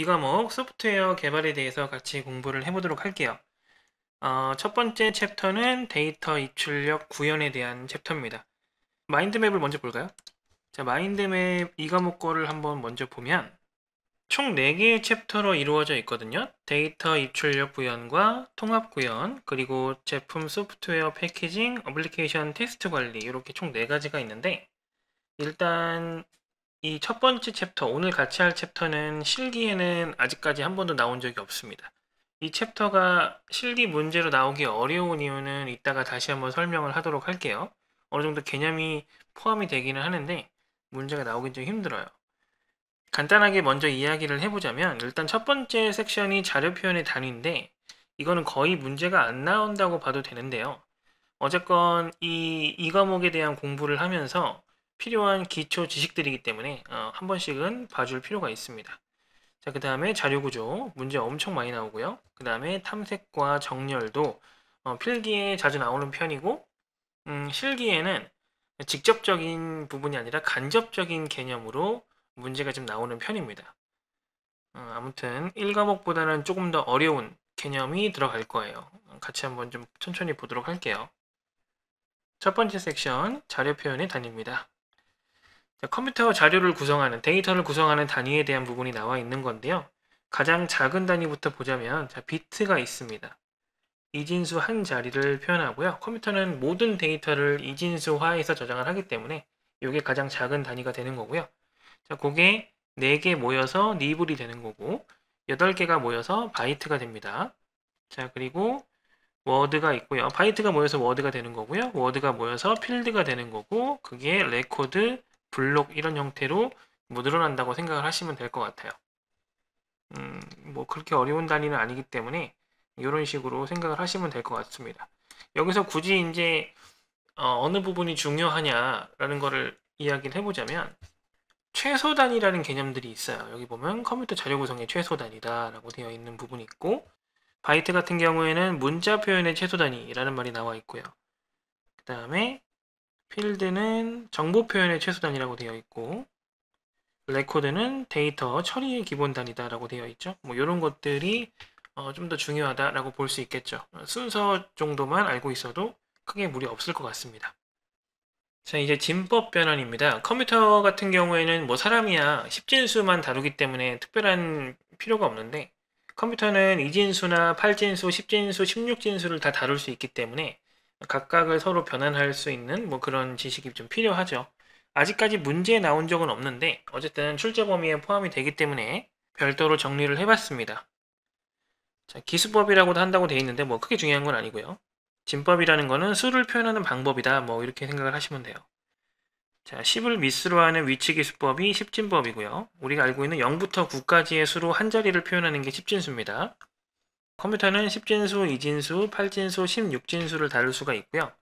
이 과목 소프트웨어 개발에 대해서 같이 공부를 해보도록 할게요. 어, 첫 번째 챕터는 데이터 입출력 구현에 대한 챕터입니다. 마인드맵을 먼저 볼까요? 자, 마인드맵 이 과목 거를 한번 먼저 보면 총 4개의 챕터로 이루어져 있거든요. 데이터 입출력 구현과 통합 구현, 그리고 제품 소프트웨어 패키징, 어플리케이션 테스트 관리 이렇게 총 4가지가 있는데 일단 이첫 번째 챕터, 오늘 같이 할 챕터는 실기에는 아직까지 한 번도 나온 적이 없습니다. 이 챕터가 실기 문제로 나오기 어려운 이유는 이따가 다시 한번 설명을 하도록 할게요. 어느 정도 개념이 포함이 되기는 하는데 문제가 나오긴 좀 힘들어요. 간단하게 먼저 이야기를 해보자면 일단 첫 번째 섹션이 자료 표현의 단위인데 이거는 거의 문제가 안 나온다고 봐도 되는데요. 어쨌건 이, 이 과목에 대한 공부를 하면서 필요한 기초 지식들이기 때문에 어, 한 번씩은 봐줄 필요가 있습니다. 자, 그 다음에 자료구조 문제 엄청 많이 나오고요. 그 다음에 탐색과 정렬도 어, 필기에 자주 나오는 편이고 음, 실기에는 직접적인 부분이 아니라 간접적인 개념으로 문제가 좀 나오는 편입니다. 어, 아무튼 1과목보다는 조금 더 어려운 개념이 들어갈 거예요. 같이 한번 좀 천천히 보도록 할게요. 첫 번째 섹션 자료 표현의 단입니다. 컴퓨터 자료를 구성하는 데이터를 구성하는 단위에 대한 부분이 나와 있는 건데요. 가장 작은 단위부터 보자면 자, 비트가 있습니다. 이진수 한 자리를 표현하고요. 컴퓨터는 모든 데이터를 이진수화해서 저장을 하기 때문에 이게 가장 작은 단위가 되는 거고요. 자, 그게 4개 모여서 니블이 되는 거고 8개가 모여서 바이트가 됩니다. 자, 그리고 워드가 있고요. 바이트가 모여서 워드가 되는 거고요. 워드가 모여서 필드가 되는 거고 그게 레코드, 블록 이런 형태로 뭐 늘어난다고 생각을 하시면 될 것 같아요. 음, 뭐 그렇게 어려운 단위는 아니기 때문에 이런 식으로 생각을 하시면 될 것 같습니다. 여기서 굳이 이제 어, 느 부분이 중요하냐라는 거를 이야기를 해보자면 최소 단위라는 개념들이 있어요. 여기 보면 컴퓨터 자료 구성의 최소 단위다라고 되어 있는 부분이 있고 바이트 같은 경우에는 문자 표현의 최소 단위라는 말이 나와 있고요. 그 다음에 필드는 정보 표현의 최소 단이라고 되어 있고 레코드는 데이터 처리의 기본 단위다라고 되어 있죠. 뭐 이런 것들이 어, 좀더 중요하다라고 볼 수 있겠죠. 순서 정도만 알고 있어도 크게 무리 없을 것 같습니다. 자 이제 진법 변환입니다. 컴퓨터 같은 경우에는 뭐 사람이야 1 0진수만 다루기 때문에 특별한 필요가 없는데 컴퓨터는 2진수나8진수1 0진수1 6진수를다 다룰 수 있기 때문에 각각을 서로 변환할 수 있는 뭐 그런 지식이 좀 필요하죠. 아직까지 문제에 나온 적은 없는데 어쨌든 출제 범위에 포함이 되기 때문에 별도로 정리를 해봤습니다. 자, 기수법이라고도 한다고 돼 있는데 뭐 크게 중요한 건 아니고요. 진법이라는 거는 수를 표현하는 방법이다 뭐 이렇게 생각을 하시면 돼요. 자, 10을 미수로 하는 위치기수법이 1 0진법이고요 우리가 알고 있는 0부터 9까지의 수로 한자리를 표현하는 게1 0진수입니다 컴퓨터는 10진수, 2진수, 8진수, 16진수를 다룰 수가 있고요.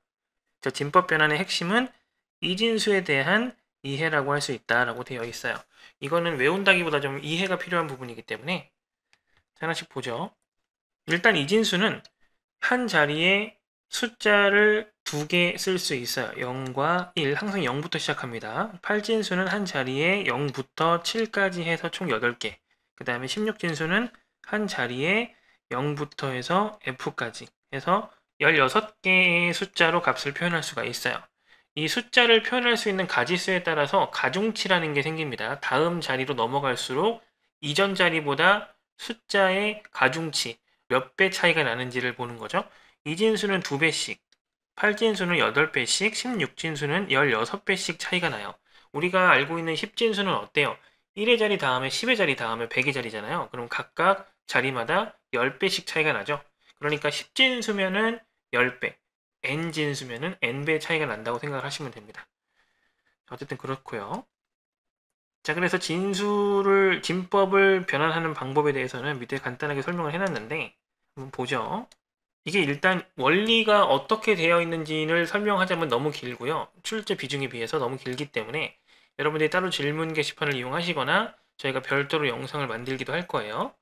자, 진법 변환의 핵심은 2진수에 대한 이해라고 할 수 있다라고 되어 있어요. 이거는 외운다기보다 좀 이해가 필요한 부분이기 때문에 하나씩 보죠. 일단 2진수는 한 자리에 숫자를 두 개 쓸 수 있어요. 0과 1, 항상 0부터 시작합니다. 8진수는 한 자리에 0부터 7까지 해서 총 8개. 그 다음에 16진수는 한 자리에 0부터 해서 F까지 해서 16개의 숫자로 값을 표현할 수가 있어요. 이 숫자를 표현할 수 있는 가지수에 따라서 가중치라는 게 생깁니다. 다음 자리로 넘어갈수록 이전 자리보다 숫자의 가중치 몇 배 차이가 나는지를 보는 거죠. 이진수는 2배씩, 8진수는 8배씩, 16진수는 16배씩 차이가 나요. 우리가 알고 있는 10진수는 어때요? 1의 자리 다음에 10의 자리 다음에 100의 자리잖아요. 그럼 각각 자리마다 10배씩 차이가 나죠. 그러니까 10진 수면은 10배, n진 수면은 n배 차이가 난다고 생각을 하시면 됩니다. 어쨌든 그렇고요. 자, 그래서 진수를 진법을 변환하는 방법에 대해서는 밑에 간단하게 설명을 해놨는데 한번 보죠. 이게 일단 원리가 어떻게 되어 있는지를 설명하자면 너무 길고요. 출제 비중에 비해서 너무 길기 때문에 여러분들이 따로 질문 게시판을 이용하시거나 저희가 별도로 영상을 만들기도 할 거예요.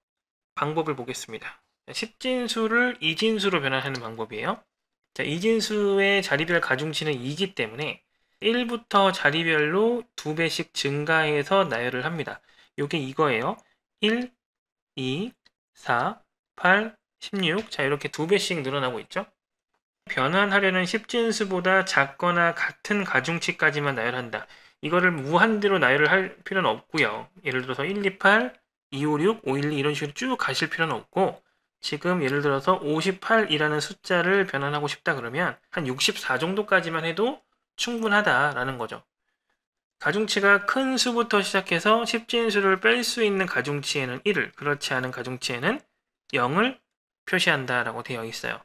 방법을 보겠습니다. 1 0진수를2진수로 변환하는 방법이에요. 자, 이진수의 자리별 가중치는 2기 때문에 1부터 자리별로 2배씩 증가해서 나열을 합니다. 이게 이거예요. 1, 2, 4, 8, 16. 자, 이렇게 2배씩 늘어나고 있죠. 변환하려는 1 0진수보다 작거나 같은 가중치까지만 나열한다. 이거를 무한대로 나열을 할 필요는 없고요. 예를 들어서 1, 2, 8, 256, 512 이런 식으로 쭉 가실 필요는 없고 지금 예를 들어서 58이라는 숫자를 변환하고 싶다 그러면 한 64 정도까지만 해도 충분하다라는 거죠. 가중치가 큰 수부터 시작해서 십진수를 뺄 수 있는 가중치에는 1을, 그렇지 않은 가중치에는 0을 표시한다라고 되어 있어요.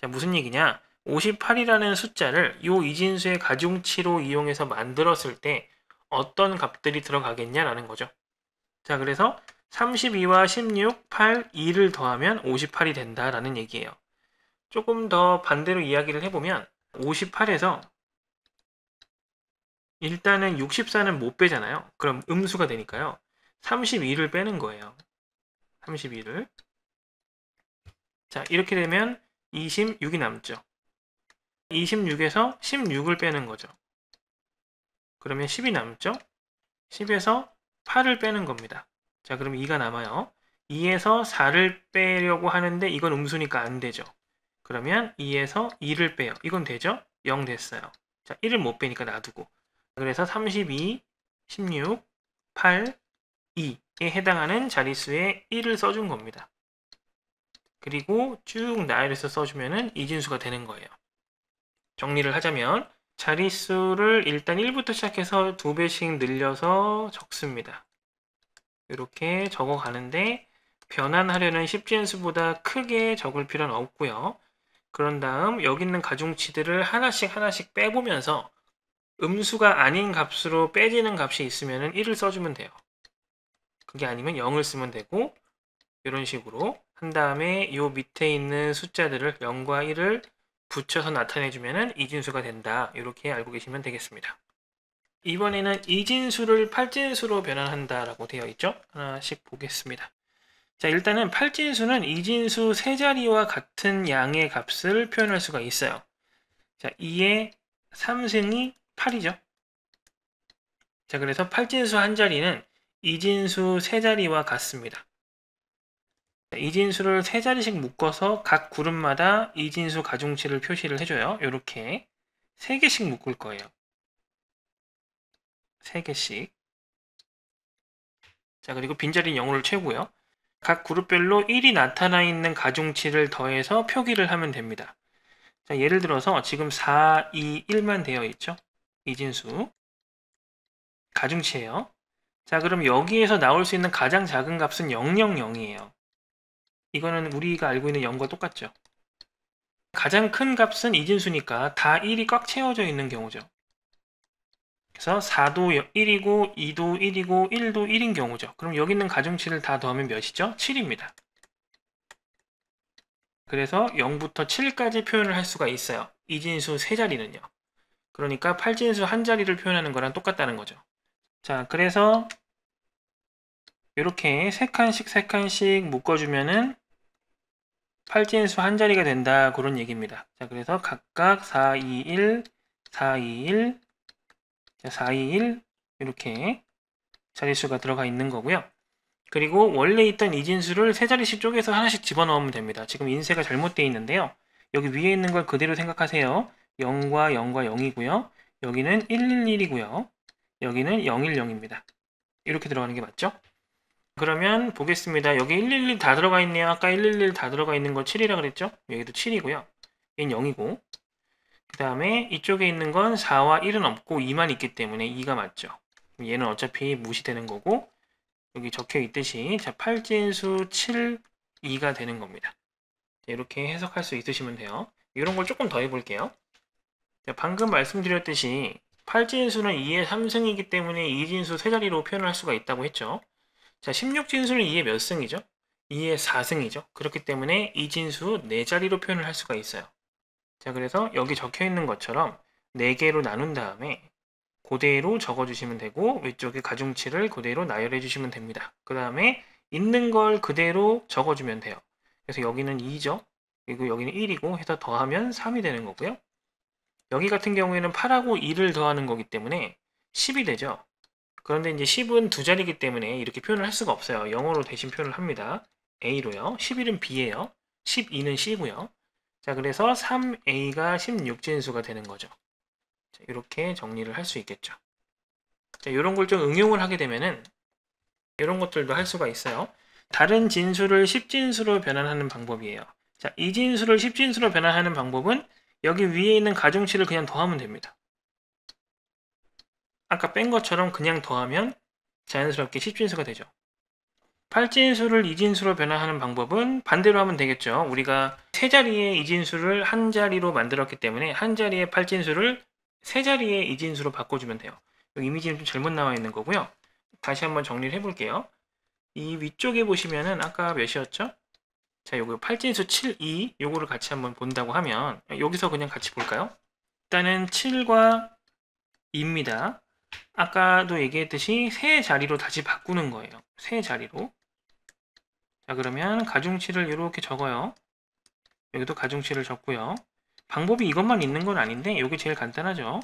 자, 무슨 얘기냐? 58이라는 숫자를 요 이진수의 가중치로 이용해서 만들었을 때 어떤 값들이 들어가겠냐라는 거죠. 자, 그래서 32와 16, 8, 2를 더하면 58이 된다라는 얘기예요. 조금 더 반대로 이야기를 해보면 58에서 일단은 64는 못 빼잖아요. 그럼 음수가 되니까요. 32를 빼는 거예요. 32를. 자, 이렇게 되면 26이 남죠. 26에서 16을 빼는 거죠. 그러면 10이 남죠. 10에서 8을 빼는 겁니다. 자, 그럼 2가 남아요. 2에서 4를 빼려고 하는데 이건 음수니까 안 되죠. 그러면 2에서 2를 빼요. 이건 되죠? 0 됐어요. 자, 1을 못 빼니까 놔두고. 그래서 32, 16, 8, 2에 해당하는 자릿수에 1을 써준 겁니다. 그리고 쭉 나열해서 써주면 은 이진수가 되는 거예요. 정리를 하자면 자릿수를 일단 1부터 시작해서 2배씩 늘려서 적습니다. 이렇게 적어 가는데 변환하려는 1 0연수보다 크게 적을 필요는 없고요. 그런 다음 여기 있는 가중치들을 하나씩 하나씩 빼보면서 음수가 아닌 값으로 빼지는 값이 있으면 1을 써주면 돼요. 그게 아니면 0을 쓰면 되고 이런 식으로 한 다음에 요 밑에 있는 숫자들을 0과 1을 붙여서 나타내주면 2진수가 된다. 이렇게 알고 계시면 되겠습니다. 이번에는 이진수를 팔진수로 변환한다라고 되어 있죠. 하나씩 보겠습니다. 자, 일단은 팔진수는 이진수 세 자리와 같은 양의 값을 표현할 수가 있어요. 자, 2의 3승이 8이죠. 자, 그래서 팔진수 한 자리는 이진수 세 자리와 같습니다. 이진수를 세 자리씩 묶어서 각 그룹마다 이진수 가중치를 표시를 해줘요. 이렇게 세 개씩 묶을 거예요. 3개씩 자 그리고 빈자리는 0으로 채우고요. 각 그룹별로 1이 나타나 있는 가중치를 더해서 표기를 하면 됩니다. 자, 예를 들어서 지금 4, 2, 1만 되어 있죠. 이진수 가중치예요. 자 그럼 여기에서 나올 수 있는 가장 작은 값은 000이에요. 이거는 우리가 알고 있는 0과 똑같죠. 가장 큰 값은 이진수니까 다 1이 꽉 채워져 있는 경우죠. 그래서 4도 1이고 2도 1이고 1도 1인 경우죠. 그럼 여기 있는 가중치를 다 더하면 몇이죠? 7입니다. 그래서 0부터 7까지 표현을 할 수가 있어요. 이진수 3자리는요. 그러니까 8진수 1자리를 표현하는 거랑 똑같다는 거죠. 자, 그래서 이렇게 3칸씩 3칸씩 묶어주면은 8진수 1자리가 된다. 그런 얘기입니다. 자, 그래서 각각 4, 2, 1, 4, 2, 1, 4, 2, 1 이렇게 자릿수가 들어가 있는 거고요. 그리고 원래 있던 이 진수를 세자릿씩쪼개서 하나씩 집어넣으면 됩니다. 지금 인쇄가 잘못되어 있는데요. 여기 위에 있는 걸 그대로 생각하세요. 0과 0과 0이고요. 여기는 111이고요. 여기는 010입니다. 이렇게 들어가는 게 맞죠? 그러면 보겠습니다. 여기 111 다 들어가 있네요. 아까 111 다 들어가 있는 거 7이라 그랬죠? 여기도 7이고요. 얘는 0이고 그 다음에 이쪽에 있는 건 4와 1은 없고 2만 있기 때문에 2가 맞죠. 얘는 어차피 무시되는 거고 여기 적혀 있듯이 자 8진수 7, 2가 되는 겁니다. 이렇게 해석할 수 있으시면 돼요. 이런 걸 조금 더 해볼게요. 방금 말씀드렸듯이 8진수는 2의 3승이기 때문에 2진수 3자리로 표현할 수가 있다고 했죠. 자, 16진수는 2의 몇 승이죠? 2의 4승이죠. 그렇기 때문에 2진수 4자리로 표현을 할 수가 있어요. 자 그래서 여기 적혀 있는 것처럼 4개로 나눈 다음에 그대로 적어주시면 되고 위쪽에 가중치를 그대로 나열해 주시면 됩니다. 그 다음에 있는 걸 그대로 적어주면 돼요. 그래서 여기는 2죠. 그리고 여기는 1이고 해서 더하면 3이 되는 거고요. 여기 같은 경우에는 8하고 2를 더하는 거기 때문에 10이 되죠. 그런데 이제 10은 두 자리이기 때문에 이렇게 표현을 할 수가 없어요. 영어로 대신 표현을 합니다. A로요. 11은 B예요. 12는 C고요. 자, 그래서 3a가 16진수가 되는 거죠. 자, 이렇게 정리를 할 수 있겠죠. 자, 이런 걸 좀 응용을 하게 되면은 이런 것들도 할 수가 있어요. 다른 진수를 10진수로 변환하는 방법이에요. 자, 이 진수를 10진수로 변환하는 방법은 여기 위에 있는 가중치를 그냥 더하면 됩니다. 아까 뺀 것처럼 그냥 더하면 자연스럽게 10진수가 되죠. 8진수를 2진수로 변환하는 방법은 반대로 하면 되겠죠. 우리가 세 자리의 2진수를한 자리로 만들었기 때문에 한 자리의 8진수를 세 자리의 2진수로 바꿔주면 돼요. 여기 이미지는 좀 잘못 나와 있는 거고요. 다시 한번 정리를 해볼게요. 이 위쪽에 보시면은 아까 몇이었죠? 자, 요거 8진수 7, 2 요거를 같이 한번 본다고 하면 여기서 그냥 같이 볼까요? 일단은 7과 2입니다. 아까도 얘기했듯이 세 자리로 다시 바꾸는 거예요. 세 자리로. 자 그러면 가중치를 이렇게 적어요. 여기도 가중치를 적고요. 방법이 이것만 있는 건 아닌데 이게 제일 간단하죠.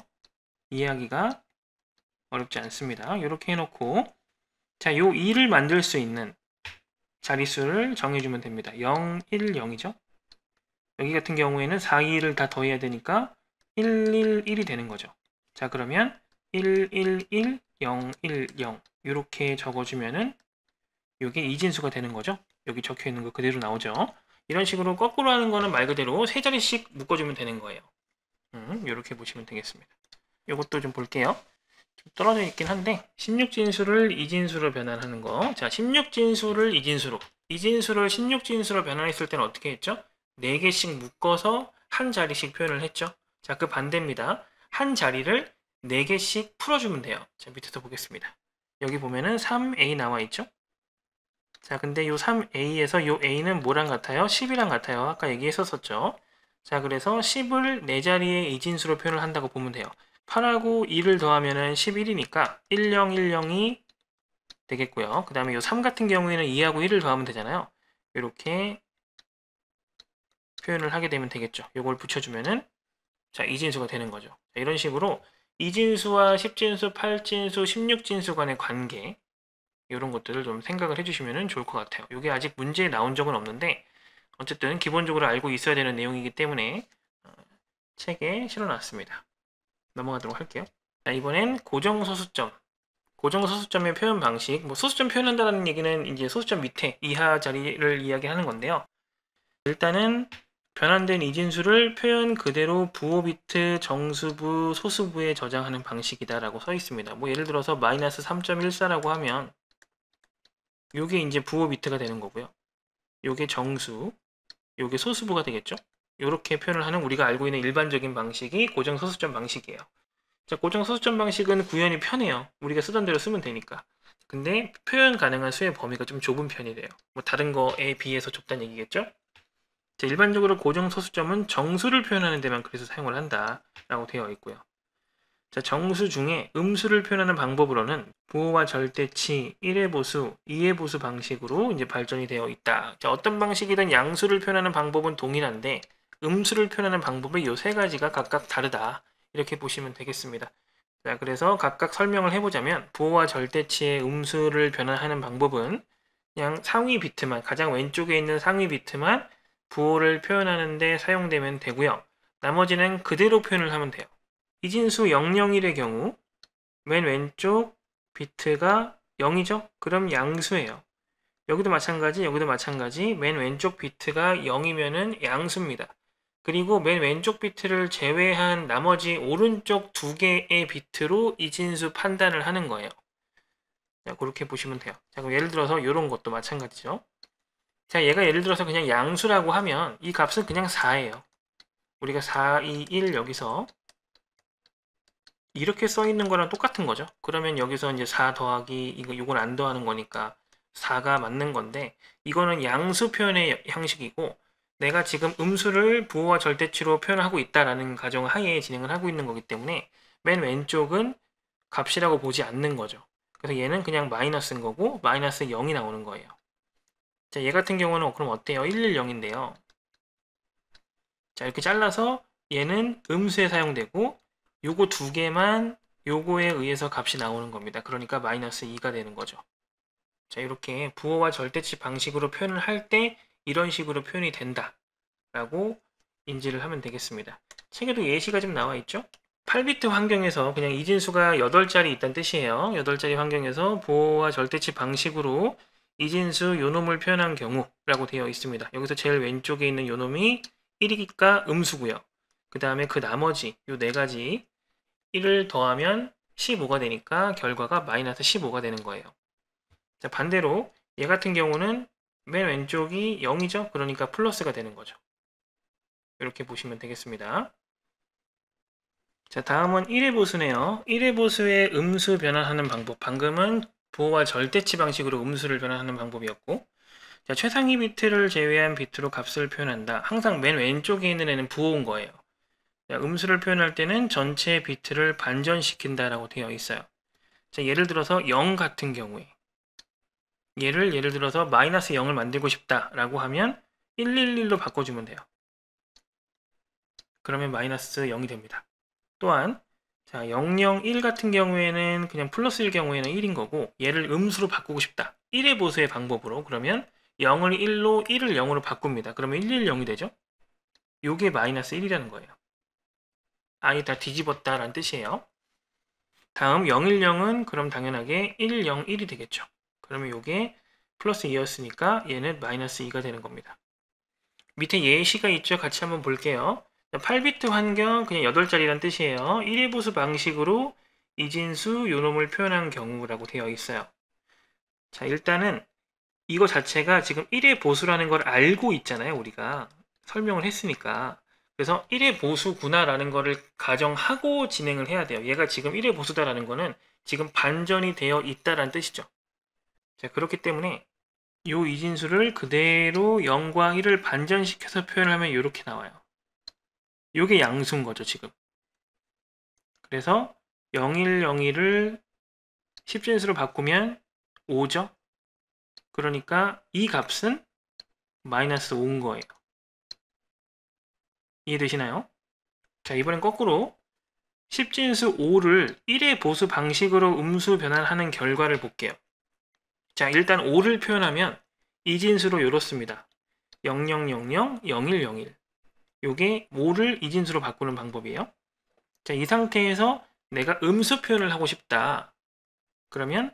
이해하기가 어렵지 않습니다. 이렇게 해놓고 자, 요 2를 만들 수 있는 자릿수를 정해주면 됩니다. 0, 1, 0이죠. 여기 같은 경우에는 4, 2를 다 더해야 되니까 1, 1, 1이 되는 거죠. 자, 그러면 1, 1, 1, 0, 1, 0 이렇게 적어주면은 이게 이진수가 되는 거죠. 여기 적혀 있는 거 그대로 나오죠. 이런 식으로 거꾸로 하는 거는 말 그대로 세 자리씩 묶어주면 되는 거예요. 음, 이렇게 보시면 되겠습니다. 이것도 좀 볼게요. 좀 떨어져 있긴 한데 16진수를 2진수로 변환하는 거. 자, 16진수를 2진수로, 2진수를 16진수로 변환했을 때는 어떻게 했죠? 4개씩 묶어서 한 자리씩 표현을 했죠. 자, 그 반대입니다. 한 자리를 4개씩 풀어주면 돼요. 자, 밑에서 보겠습니다. 여기 보면은 3a 나와 있죠? 자, 근데 요 3a에서 요 a는 뭐랑 같아요? 10이랑 같아요. 아까 얘기했었었죠. 자, 그래서 10을 4자리의 이진수로 표현을 한다고 보면 돼요. 8하고 2를 더하면 은 11이니까 10, 10이 되겠고요. 그 다음에 요 3 같은 경우에는 2하고 1을 더하면 되잖아요. 이렇게 표현을 하게 되면 되겠죠. 요걸 붙여주면은 자 이진수가 되는 거죠. 자, 이런 식으로 이진수와 10진수, 8진수, 16진수 간의 관계 이런 것들을 좀 생각을 해주시면 좋을 것 같아요. 이게 아직 문제에 나온 적은 없는데 어쨌든 기본적으로 알고 있어야 되는 내용이기 때문에 어, 책에 실어놨습니다. 넘어가도록 할게요. 자, 이번엔 고정소수점. 고정소수점의 표현 방식. 뭐 소수점 표현한다는 얘기는 이제 소수점 밑에 이하 자리를 이야기하는 건데요. 일단은 변환된 이진수를 표현 그대로 부호 비트 정수부 소수부에 저장하는 방식이다라고 써 있습니다. 뭐 예를 들어서 마이너스 3.14라고 하면 요게 이제 부호 비트가 되는 거고요. 요게 정수, 요게 소수부가 되겠죠. 이렇게 표현을 하는 우리가 알고 있는 일반적인 방식이 고정소수점 방식이에요. 자, 고정소수점 방식은 구현이 편해요. 우리가 쓰던 대로 쓰면 되니까. 근데 표현 가능한 수의 범위가 좀 좁은 편이래요. 뭐 다른 거에 비해서 좁다는 얘기겠죠? 자, 일반적으로 고정소수점은 정수를 표현하는 데만 그래서 사용을 한다라고 되어 있고요. 자, 정수 중에 음수를 표현하는 방법으로는 부호와 절대치, 1의 보수, 2의 보수 방식으로 이제 발전이 되어 있다. 자, 어떤 방식이든 양수를 표현하는 방법은 동일한데 음수를 표현하는 방법의 요세 가지가 각각 다르다. 이렇게 보시면 되겠습니다. 자, 그래서 각각 설명을 해보자면 부호와 절대치의 음수를 변환하는 방법은 그냥 상위 비트만, 가장 왼쪽에 있는 상위 비트만 부호를 표현하는데 사용되면 되고요. 나머지는 그대로 표현을 하면 돼요. 이진수 001의 경우 맨 왼쪽 비트가 0이죠? 그럼 양수예요. 여기도 마찬가지, 여기도 마찬가지. 맨 왼쪽 비트가 0이면은 양수입니다. 그리고 맨 왼쪽 비트를 제외한 나머지 오른쪽 두 개의 비트로 이진수 판단을 하는 거예요. 자, 그렇게 보시면 돼요. 자, 그럼 예를 들어서 이런 것도 마찬가지죠. 자, 얘가 예를 들어서 그냥 양수라고 하면 이 값은 그냥 4예요. 우리가 4, 2, 1 여기서 이렇게 써 있는 거랑 똑같은 거죠. 그러면 여기서 이제 4 더하기 이거 이건 안 더하는 거니까 4가 맞는 건데 이거는 양수 표현의 형식이고 내가 지금 음수를 부호와 절대치로 표현하고 있다라는 가정 하에 진행을 하고 있는 거기 때문에 맨 왼쪽은 값이라고 보지 않는 거죠. 그래서 얘는 그냥 마이너스인 거고 마이너스 0이 나오는 거예요. 자, 얘 같은 경우는 어, 그럼 어때요? 110인데요. 자, 이렇게 잘라서 얘는 음수에 사용되고 요거 두 개만 요거에 의해서 값이 나오는 겁니다. 그러니까 마이너스 2가 되는 거죠. 자 이렇게 부호와 절대치 방식으로 표현을 할 때 이런 식으로 표현이 된다 라고 인지를 하면 되겠습니다. 책에도 예시가 좀 나와 있죠? 8비트 환경에서 그냥 이진수가 8자리 있다는 뜻이에요. 8자리 환경에서 부호와 절대치 방식으로 이진수 요놈을 표현한 경우라고 되어 있습니다. 여기서 제일 왼쪽에 있는 요놈이 1이니까 음수고요. 그 다음에 그 나머지 요 네 가지 1을 더하면 15가 되니까 결과가 마이너스 15가 되는 거예요. 자, 반대로 얘 같은 경우는 맨 왼쪽이 0이죠? 그러니까 플러스가 되는 거죠. 이렇게 보시면 되겠습니다. 자, 다음은 1의 보수네요. 1의 보수의 음수 변환하는 방법. 방금은 부호와 절대치 방식으로 음수를 변환하는 방법이었고 자, 최상위 비트를 제외한 비트로 값을 표현한다. 항상 맨 왼쪽에 있는 애는 부호인 거예요. 음수를 표현할 때는 전체 비트를 반전시킨다라고 되어 있어요. 자, 예를 들어서 0 같은 경우에 얘를 예를 들어서 마이너스 0을 만들고 싶다라고 하면 111로 바꿔주면 돼요. 그러면 마이너스 0이 됩니다. 또한 자001 같은 경우에는 그냥 플러스일 경우에는 1인 거고 얘를 음수로 바꾸고 싶다. 1의 보수의 방법으로 그러면 0을 1로 1을 0으로 바꿉니다. 그러면 110이 되죠. 이게 마이너스 1이라는 거예요. 아니다 뒤집었다 라는 뜻이에요. 다음 010은 그럼 당연하게 101이 되겠죠. 그러면 이게 플러스 2였으니까 얘는 마이너스 2가 되는 겁니다. 밑에 예시가 있죠. 같이 한번 볼게요. 8비트 환경 그냥 8자리란 뜻이에요. 1의 보수 방식으로 이진수 요놈을 표현한 경우라고 되어 있어요. 자 일단은 이거 자체가 지금 1의 보수라는 걸 알고 있잖아요. 우리가 설명을 했으니까 그래서 1의 보수구나라는 거를 가정하고 진행을 해야 돼요. 얘가 지금 1의 보수다라는 거는 지금 반전이 되어 있다라는 뜻이죠. 자, 그렇기 때문에 이 이진수를 그대로 0과 1을 반전시켜서 표현하면 이렇게 나와요. 이게 양수인 거죠, 지금. 그래서 0101을 10진수로 바꾸면 5죠. 그러니까 이 값은 마이너스 5인 거예요. 이해되시나요? 자, 이번엔 거꾸로 10진수 5를 1의 보수 방식으로 음수 변환하는 결과를 볼게요. 자, 일단 5를 표현하면 2진수로 이렇습니다. 0000, 0101. 요게 5를 2진수로 바꾸는 방법이에요. 자, 이 상태에서 내가 음수 표현을 하고 싶다. 그러면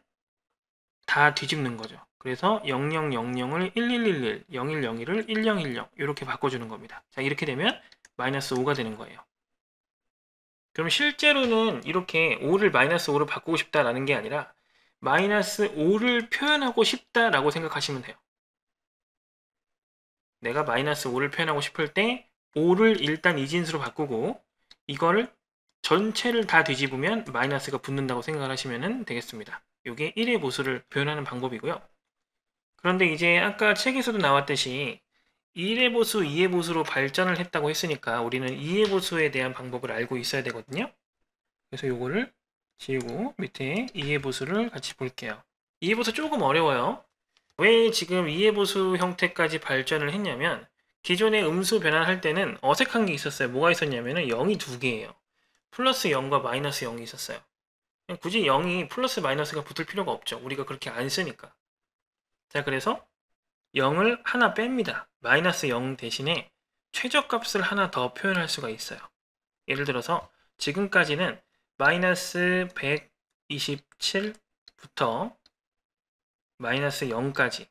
다 뒤집는 거죠. 그래서 0000을 1111, 0101을 1010 이렇게 바꿔주는 겁니다. 자, 이렇게 되면 마이너스 5가 되는 거예요. 그럼 실제로는 이렇게 5를 마이너스 5로 바꾸고 싶다라는 게 아니라 마이너스 5를 표현하고 싶다라고 생각하시면 돼요. 내가 마이너스 5를 표현하고 싶을 때 5를 일단 이진수로 바꾸고 이거를 전체를 다 뒤집으면 마이너스가 붙는다고 생각 하시면 되겠습니다. 이게 1의 보수를 표현하는 방법이고요. 그런데 이제 아까 책에서도 나왔듯이 1의 보수, 2의 보수로 발전을 했다고 했으니까 우리는 2의 보수에 대한 방법을 알고 있어야 되거든요. 그래서 요거를 지우고 밑에 2의 보수를 같이 볼게요. 2의 보수 조금 어려워요. 왜 지금 2의 보수 형태까지 발전을 했냐면 기존의 음수 변환할 때는 어색한 게 있었어요. 뭐가 있었냐면 0이 두 개예요. 플러스 0과 마이너스 0이 있었어요. 굳이 0이 플러스 마이너스가 붙을 필요가 없죠. 우리가 그렇게 안 쓰니까. 자, 그래서 0을 하나 뺍니다. 마이너스 0 대신에 최저값을 하나 더 표현할 수가 있어요. 예를 들어서 지금까지는 마이너스 127부터 마이너스 0까지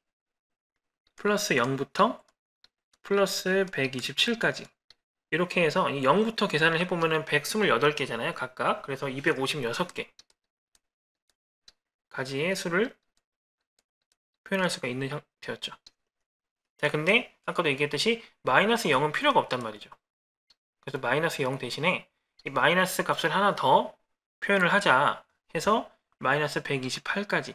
플러스 0부터 플러스 127까지 이렇게 해서 0부터 계산을 해보면 128개잖아요. 각각. 그래서 256개가지의 수를 표현할 수가 있는 형태였죠. 자, 근데 아까도 얘기했듯이 마이너스 0은 필요가 없단 말이죠. 그래서 마이너스 0 대신에 이 마이너스 값을 하나 더 표현을 하자 해서 마이너스 128까지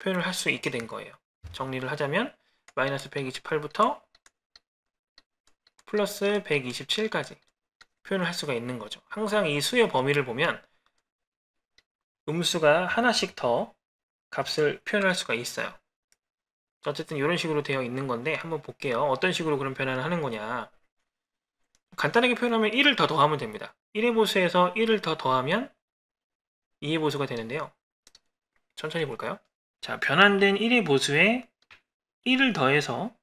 표현을 할 수 있게 된 거예요. 정리를 하자면 마이너스 128부터 플러스 127까지 표현을 할 수가 있는 거죠. 항상 이 수의 범위를 보면 음수가 하나씩 더 값을 표현할 수가 있어요. 어쨌든 이런 식으로 되어 있는 건데 한번 볼게요. 어떤 식으로 그런 변환을 하는 거냐. 간단하게 표현하면 1을 더 더하면 됩니다. 1의 보수에서 1을 더 더하면 2의 보수가 되는데요. 천천히 볼까요? 자, 변환된 1의 보수에 1을 더해서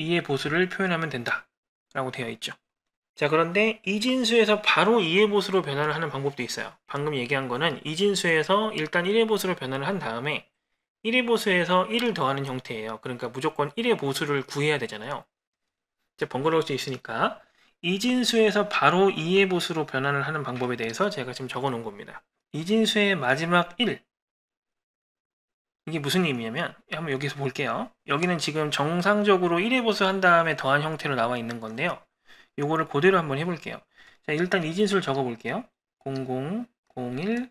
2의 보수를 표현하면 된다. 라고 되어 있죠. 자, 그런데 이진수에서 바로 2의 보수로 변환을 하는 방법도 있어요. 방금 얘기한 거는 이진수에서 일단 1의 보수로 변환을 한 다음에 1의 보수에서 1을 더하는 형태예요. 그러니까 무조건 1의 보수를 구해야 되잖아요. 이제 번거로울 수 있으니까 이진수에서 바로 2의 보수로 변환을 하는 방법에 대해서 제가 지금 적어 놓은 겁니다. 이진수의 마지막 1 이게 무슨 의미냐면 예, 한번 여기서 볼게요. 여기는 지금 정상적으로 1의 보수 한 다음에 더한 형태로 나와 있는 건데요. 요거를 그대로 한번 해볼게요. 자 일단 이진수를 적어볼게요. 00, 01,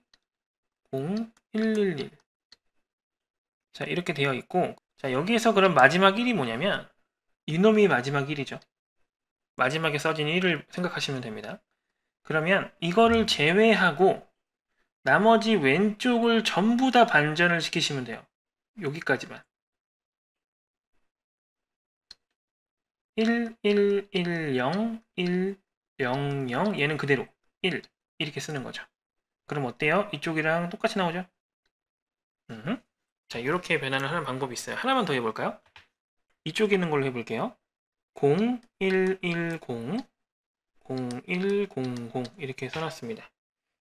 0111자 이렇게 되어 있고 자 여기에서 그럼 마지막 1이 뭐냐면 이놈이 마지막 1이죠. 마지막에 써진 1을 생각하시면 됩니다. 그러면 이거를 제외하고 나머지 왼쪽을 전부 다 반전을 시키시면 돼요. 여기까지만. 1, 1, 1, 0, 1, 0, 0 얘는 그대로 1 이렇게 쓰는 거죠. 그럼 어때요? 이쪽이랑 똑같이 나오죠? 음. 자, 이렇게 변환을 하는 방법이 있어요. 하나만 더 해볼까요? 이쪽에 있는 걸로 해볼게요. 0110, 0100 이렇게 써놨습니다.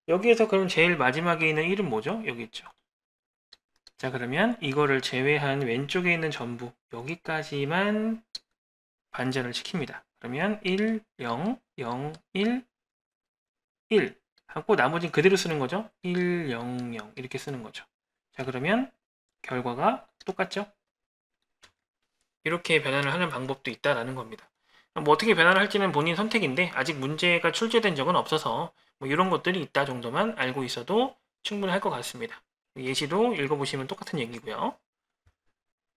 여기에서 그럼 제일 마지막에 있는 1은 뭐죠? 여기 있죠. 자, 그러면 이거를 제외한 왼쪽에 있는 전부 여기까지만 반전을 시킵니다. 그러면 1, 0, 0, 1, 1 하고 나머지는 그대로 쓰는 거죠. 1, 0, 0 이렇게 쓰는 거죠. 자, 그러면 결과가 똑같죠? 이렇게 변환을 하는 방법도 있다라는 겁니다. 뭐 어떻게 변환을 할지는 본인 선택인데 아직 문제가 출제된 적은 없어서 뭐 이런 것들이 있다 정도만 알고 있어도 충분할 것 같습니다. 예시도 읽어보시면 똑같은 얘기고요.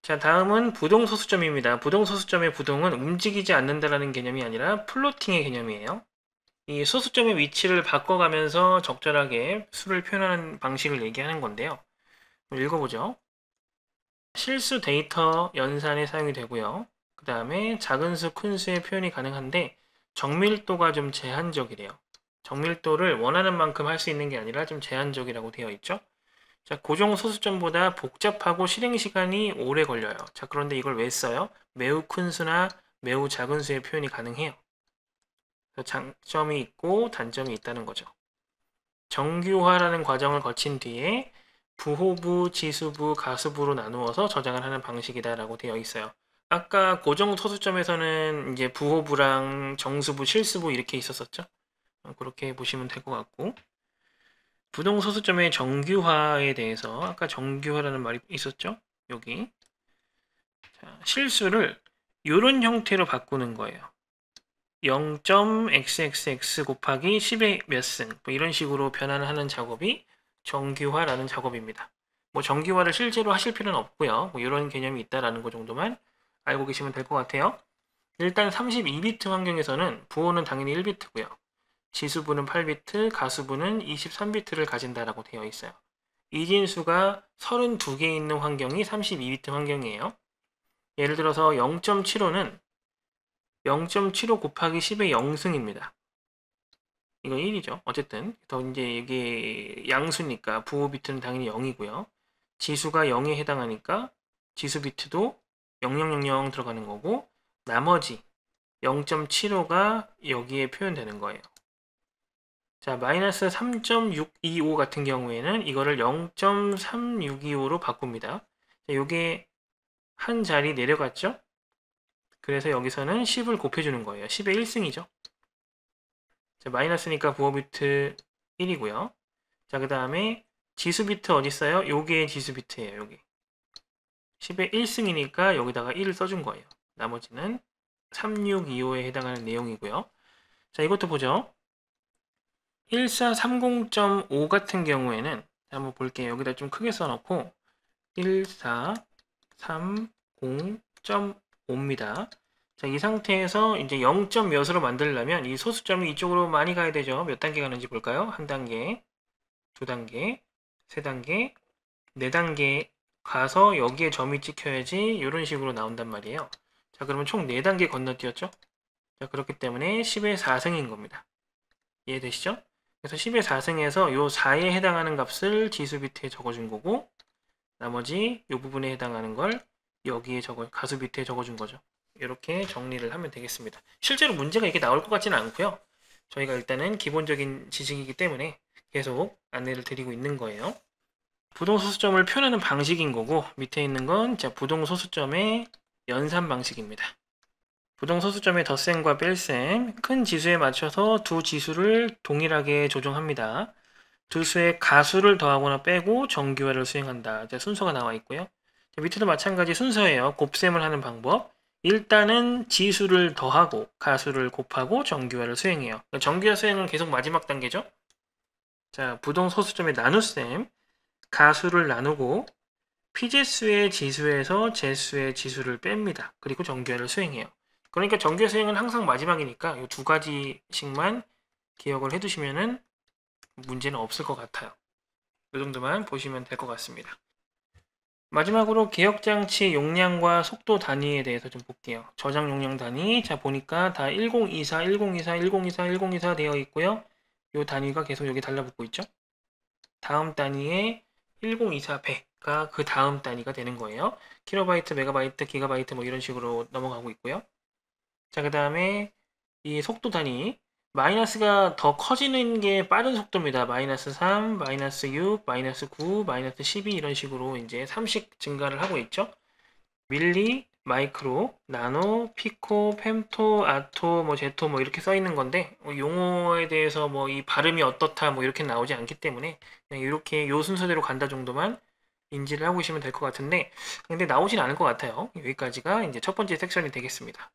자 다음은 부동소수점입니다. 부동소수점의 부동은 움직이지 않는다라는 개념이 아니라 플로팅의 개념이에요. 이 소수점의 위치를 바꿔가면서 적절하게 수를 표현하는 방식을 얘기하는 건데요. 뭐 읽어보죠. 실수 데이터 연산에 사용이 되고요. 그 다음에 작은 수, 큰 수의 표현이 가능한데 정밀도가 좀 제한적이래요. 정밀도를 원하는 만큼 할 수 있는 게 아니라 좀 제한적이라고 되어 있죠. 자, 고정 소수점보다 복잡하고 실행 시간이 오래 걸려요. 자, 그런데 이걸 왜 써요? 매우 큰 수나 매우 작은 수의 표현이 가능해요. 장점이 있고 단점이 있다는 거죠. 정규화라는 과정을 거친 뒤에 부호부, 지수부, 가수부로 나누어서 저장을 하는 방식이다라고 되어 있어요. 아까 고정 소수점에서는 이제 부호부랑 정수부, 실수부 이렇게 있었었죠. 어, 그렇게 보시면 될 것 같고 부동 소수점의 정규화에 대해서 아까 정규화라는 말이 있었죠. 여기 자, 실수를 이런 형태로 바꾸는 거예요. 0.xxx 곱하기 10의 몇승 뭐 이런 식으로 변환하는 작업이 정규화라는 작업입니다. 뭐 정규화를 실제로 하실 필요는 없고요. 뭐 이런 개념이 있다라는 것 정도만 알고 계시면 될 것 같아요. 일단 32비트 환경에서는 부호는 당연히 1비트고요. 지수부는 8비트, 가수부는 23비트를 가진다라고 되어 있어요. 이진수가 32개 있는 환경이 32비트 환경이에요. 예를 들어서 0.75는 0.75 곱하기 10의 0승입니다. 이건 1이죠. 어쨌든 더 이제 이게 양수니까 부호 비트는 당연히 0이고요. 지수가 0에 해당하니까 지수 비트도 0000 들어가는 거고 나머지 0.75가 여기에 표현되는 거예요. 자, 마이너스 3.625 같은 경우에는 이거를 0.3625로 바꿉니다. 자, 요게 한 자리 내려갔죠? 그래서 여기서는 10을 곱해주는 거예요. 10의 1승이죠. 자, 마이너스니까 부호 비트 1이고요. 자, 그 다음에 지수 비트 어디 있어요? 요게 지수 비트예요, 여기. 10의 1승이니까 여기다가 1을 써준 거예요. 나머지는 3625에 해당하는 내용이고요. 자, 이것도 보죠. 1430.5 같은 경우에는 한번 볼게요. 여기다 좀 크게 써놓고 1430.5입니다. 자, 이 상태에서 이제 0. 몇으로 만들려면 이 소수점이 이쪽으로 많이 가야 되죠. 몇 단계 가는지 볼까요? 한 단계, 두 단계, 세 단계, 네 단계 가서 여기에 점이 찍혀야지 이런 식으로 나온단 말이에요. 자, 그러면 총 네단계 건너뛰었죠? 자, 그렇기 때문에 10의 4승인 겁니다. 이해되시죠? 그래서 10의 4승에서 요 4에 해당하는 값을 지수 밑에 적어준 거고 나머지 요 부분에 해당하는 걸 여기에 적어 가수 밑에 적어준 거죠. 이렇게 정리를 하면 되겠습니다. 실제로 문제가 이게 렇 나올 것 같지는 않고요. 저희가 일단은 기본적인 지식이기 때문에 계속 안내를 드리고 있는 거예요. 부동소수점을 표현하는 방식인 거고 밑에 있는 건 부동소수점의 연산 방식입니다. 부동소수점의 덧셈과 뺄셈, 큰 지수에 맞춰서 두 지수를 동일하게 조정합니다. 두 수의 가수를 더하거나 빼고 정규화를 수행한다. 순서가 나와 있고요. 밑에도 마찬가지 순서예요. 곱셈을 하는 방법. 일단은 지수를 더하고 가수를 곱하고 정규화를 수행해요. 정규화 수행은 계속 마지막 단계죠. 자, 부동 소수점의 나눗셈, 가수를 나누고 피제수의 지수에서 제수의 지수를 뺍니다. 그리고 정규화를 수행해요. 그러니까 정규화 수행은 항상 마지막이니까 이 두 가지씩만 기억을 해두시면은 문제는 없을 것 같아요. 이 정도만 보시면 될 것 같습니다. 마지막으로 개혁 장치 용량과 속도 단위에 대해서 좀 볼게요. 저장 용량 단위, 자 보니까 다 1024, 1024, 1024, 1024 되어 있고요. 이 단위가 계속 여기 달라붙고 있죠. 다음 단위에 1024 100가 그 다음 단위가 되는 거예요. 킬로바이트, 메가바이트, 기가바이트 뭐 이런 식으로 넘어가고 있고요. 자그 다음에 이 속도 단위, 마이너스가 더 커지는 게 빠른 속도입니다. 마이너스 3, 마이너스 6, 마이너스 9, 마이너스 12 이런 식으로 이제 3씩 증가를 하고 있죠. 밀리, 마이크로, 나노, 피코, 펨토 아토, 뭐 제토 뭐 이렇게 써 있는 건데 어, 용어에 대해서 뭐 이 발음이 어떻다 뭐 이렇게 나오지 않기 때문에 그냥 이렇게 요 순서대로 간다 정도만 인지를 하고 계시면 될 것 같은데 근데 나오진 않을 것 같아요. 여기까지가 이제 첫 번째 섹션이 되겠습니다.